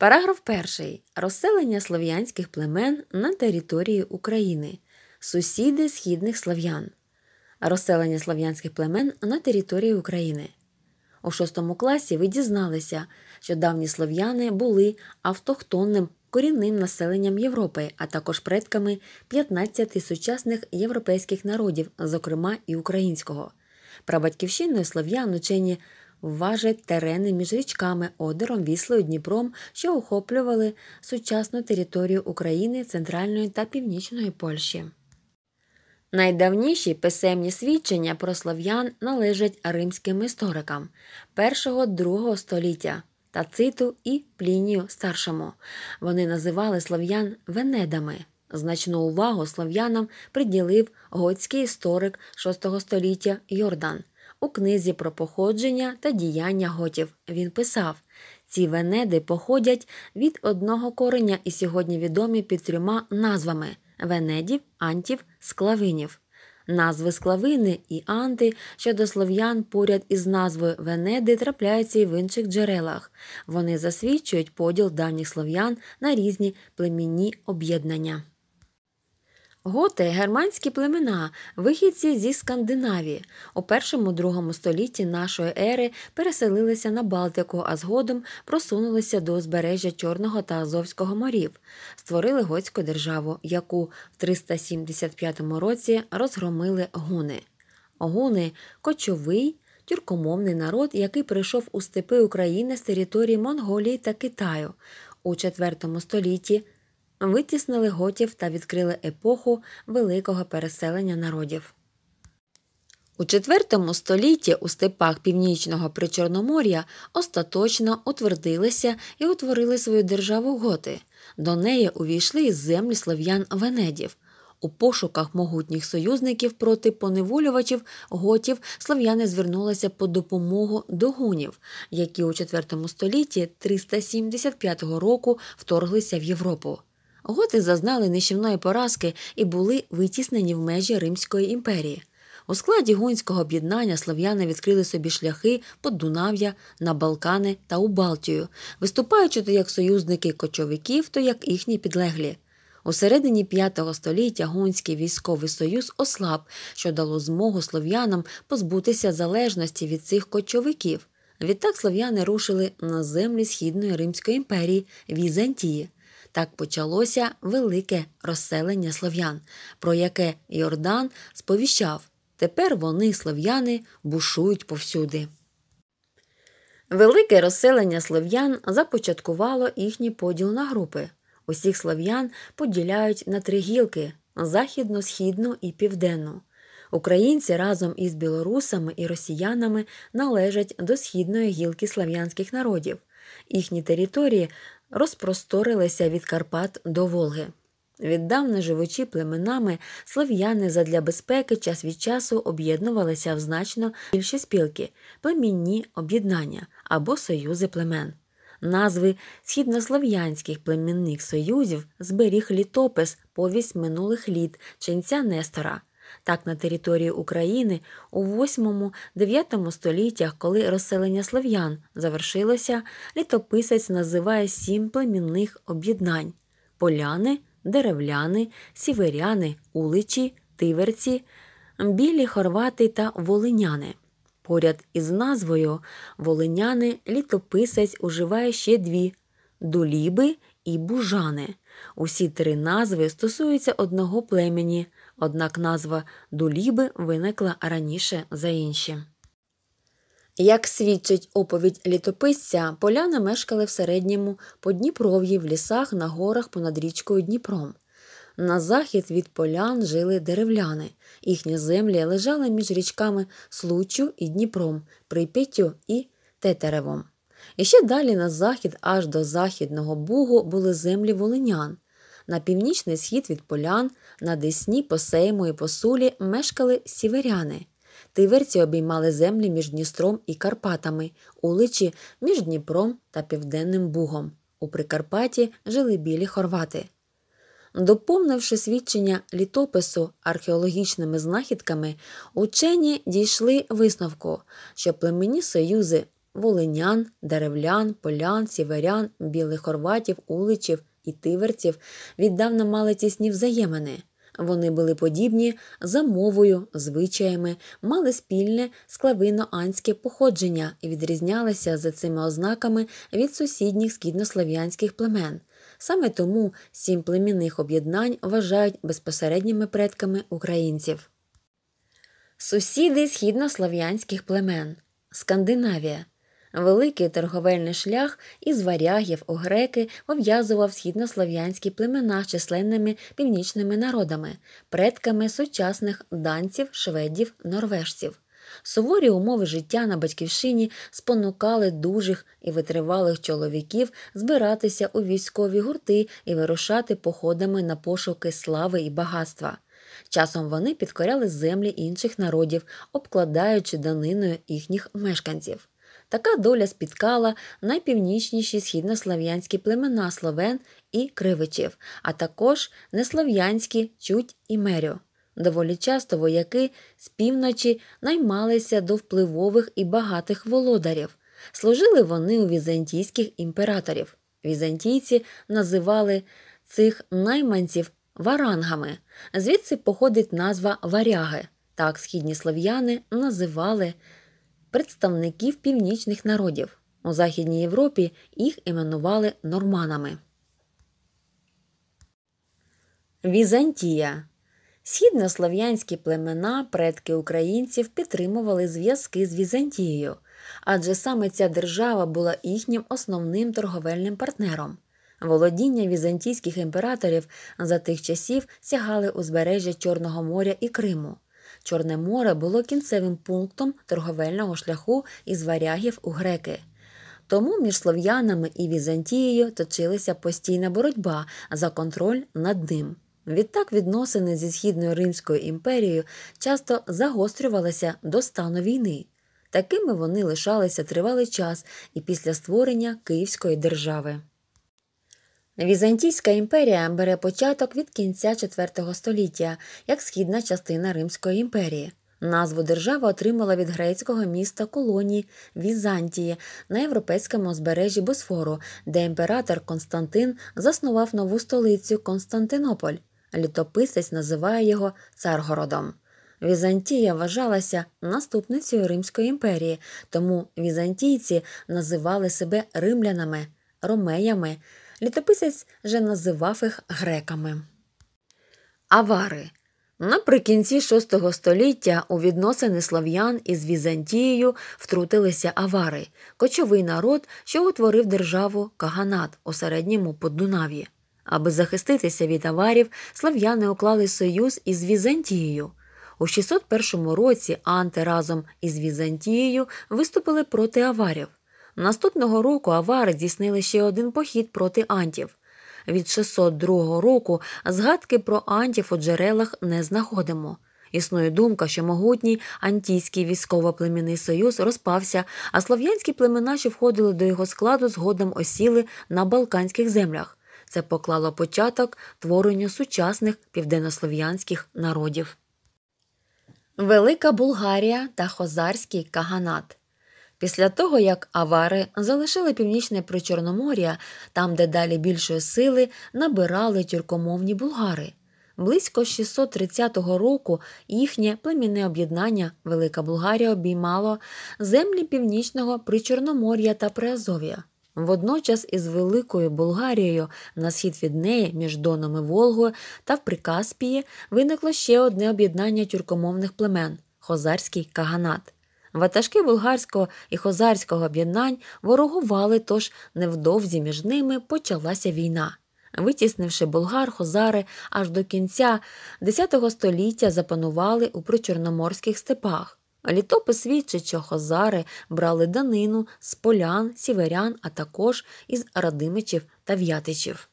Параграф 1. Розселення слов'янських племен на території України. Сусіди східних слов'ян. Розселення слов'янських племен на території України. У 6 класі ви дізналися, що давні слов'яни були автохтонним корінним населенням Європи, а також предками 15 сучасних європейських народів, зокрема і українського. Прабатьківщиною слов'ян учені вважать терени між річками Одером, Віслою, Дніпром, що охоплювали сучасну територію України, Центральної та Північної Польщі. Найдавніші писемні свідчення про слов'ян належать римським історикам 1-2 століття Тациту і Плінію старшому. Вони називали слов'ян венедами. Значну увагу слов'янам приділив готський історик VI століття Йордан – у книзі про походження та діяння готів він писав ці венеди походять від одного кореня і сьогодні відомі під трьома назвами венедів, антів, склавинів. Назви склавини і анти щодо слов'ян поряд із назвою Венеди трапляються і в інших джерелах. Вони засвідчують поділ давніх слов'ян на різні племінні об'єднання. Готи германські племена, вихідці зі Скандинавії, у першому-другому столітті нашої ери переселилися на Балтику, а згодом просунулися до узбережжя Чорного та Азовського морів, створили готську державу, яку в 375 році розгромили гуни. Гуни кочовий. Тюркомовний народ, який прийшов у степи України з території Монголії та Китаю у IV столітті витіснили готів та відкрили епоху великого переселення народів. У IV столітті у степах північного причорномор'я остаточно утвердилися і утворили свою державу готи. До неї увійшли і землі слов'ян Венедів. У пошуках могутніх союзників проти поневолювачів готів слов'яни звернулися по допомогу до гунів, які у IV столітті 375 року вторглися в Європу. Готи зазнали нищівної поразки і були витіснені в межі Римської імперії. У складі гунського об'єднання слов'яни відкрили собі шляхи по Дунав'я на Балкани та у Балтію, виступаючи то як союзники кочовиків, то як їхні підлеглі. У середині п'ятого століття Гунський військовий союз ослаб, що дало змогу слов'янам позбутися залежності від цих кочовиків. Відтак слов'яни рушили на землі Східної Римської імперії Візантії. Так почалося велике розселення слов'ян, про яке Йордан сповіщав. Тепер вони, слов'яни, бушують повсюди. Велике розселення слов'ян започаткувало їхній поділ на групи. Усіх слов'ян поділяють на три гілки західну, східну і південну. Українці разом із білорусами і росіянами належать до східної гілки слов'янських народів. Їхні території розпросторилися від Карпат до Волги. Віддавна живучи племенами, слов'яни задля безпеки час від часу об'єднувалися в значно більші спілки, племінні об'єднання або союзи племен. Назви східнослов'янських племінних союзів зберіг літопис повість минулих літ ченця Нестора. Так, на території України у 8-9 століттях, коли розселення слов'ян завершилося, літописець називає сім племінних об'єднань поляни, деревляни, сіверяни, уличі, тиверці, білі хорвати та волиняни. Поряд із назвою Волиняни літописець уживає ще дві дуліби і бужани. Усі три назви стосуються одного племені однак назва Дуліби виникла раніше за інші. Як свідчить оповідь літописця, поляни мешкали в середньому по Дніпров'ї в лісах на горах понад річкою Дніпром. На захід від полян жили деревляни. Їхні землі лежали між річками Случю і Дніпром, Прип'яттю і Тетеревом. І ще далі на захід, аж до Західного Бугу, були землі волинян. На північний схід від полян, на Десні, Посейму і Посулі мешкали сіверяни. Тиверці обіймали землі між Дністром і Карпатами, уличі між Дніпром та Південним Бугом. У Прикарпатті жили білі хорвати. Доповнивши свідчення літопису археологічними знахідками, учені дійшли висновку, що племені союзи волинян, деревлян, полян, сіверян, білих хорватів, уличів і тивертів віддавна мали тісні взаємини. Вони були подібні за мовою, звичаями, мали спільне склавино-анське походження і відрізнялися за цими ознаками від сусідніх східнослав'янських племен. Саме тому сім племінних об'єднань вважають безпосередніми предками українців. Сусіди східнослав'янських племен Скандинавія. Великий торговельний шлях із варягів у греки пов'язував східнослов'янські племена з численними північними народами, предками сучасних данців, шведів, норвежців. Суворі умови життя на батьківщині спонукали дужих і витривалих чоловіків збиратися у військові гурти і вирушати походами на пошуки слави і багатства. Часом вони підкоряли землі інших народів, обкладаючи даниною їхніх мешканців. Така доля спіткала найпівнічніші східнослав'янські племена словен і кривичів, а також неслов'янські чуть і мерю. Доволі часто вояки з півночі наймалися до впливових і багатих володарів. Служили вони у візантійських імператорів. Візантійці називали цих найманців варангами, звідси походить назва варяги. Так східні слов'яни називали представників північних народів. У Західній Європі їх іменували норманами. Візантія. Східнослов'янські племена, предки українців підтримували зв'язки з Візантією, адже саме ця держава була їхнім основним торговельним партнером. Володіння візантійських імператорів за тих часів сягали узбережжя Чорного моря і Криму. Чорне море було кінцевим пунктом торговельного шляху із варягів у греки. Тому між слов'янами і Візантією точилася постійна боротьба за контроль над ним. Відтак відносини зі східною Римською імперією часто загострювалися до стану війни. Такими вони лишалися тривалий час і після створення Київської держави. Візантійська імперія бере початок від кінця IV століття як східна частина Римської імперії. Назву держава отримала від грецького міста колонії Візантії на європейському узбережжі Босфору, де імператор Константин заснував нову столицю Константинополь. Літописець називає його царгородом. Візантія вважалася наступницею Римської імперії, тому візантійці називали себе римлянами, ромеями. Літописець же називав їх греками. Авари. Наприкінці VI століття у відносини слов'ян із Візантією втрутилися авари, кочовий народ, що утворив державу Каганат у середньому Поддунав'ї. Аби захиститися від аварів, слов'яни уклали союз із Візантією. У 601 році анти разом із Візантією виступили проти аварів. Наступного року авари здійснили ще один похід проти антів. Від 602 року згадки про антів у джерелах не знаходимо. Існує думка, що могутній антійський військово-племінний союз розпався, а слов'янські племена, що входили до його складу, згодом осіли на Балканських землях. Це поклало початок творення сучасних південнослов'янських народів. Велика Булгарія та Хозарський Каганат Після того, як авари залишили північне причорномор'я, там, де далі більшої сили набирали тюркомовні булгари. Близько 630 року їхнє племінне об'єднання Велика Булгарія обіймало землі північного причорномор'я та Приазов'я. Водночас із Великою Булгарією на схід від неї між Доном і Волгою та в Прикаспії виникло ще одне об'єднання тюркомовних племен хозарський каганат. Ватажки булгарського і хозарського об'єднань ворогували, тож невдовзі між ними почалася війна. Витіснивши булгар, хозари аж до кінця X століття запанували у причорноморських степах. Літопис свідчить, що хозари брали данину з полян, сіверян, а також із радимичів та в'ятичів.